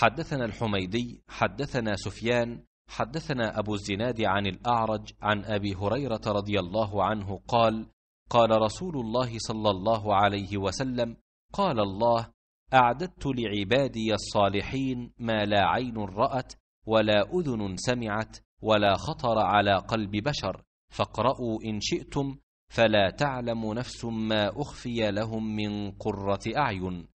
حدثنا الحميدي حدثنا سفيان حدثنا أبو الزناد عن الأعرج عن أبي هريرة رضي الله عنه قال قال رسول الله صلى الله عليه وسلم قال الله أعددت لعبادي الصالحين ما لا عين رأت ولا أذن سمعت ولا خطر على قلب بشر فاقرأوا إن شئتم فلا تعلم نفس ما أخفي لهم من قرة أعين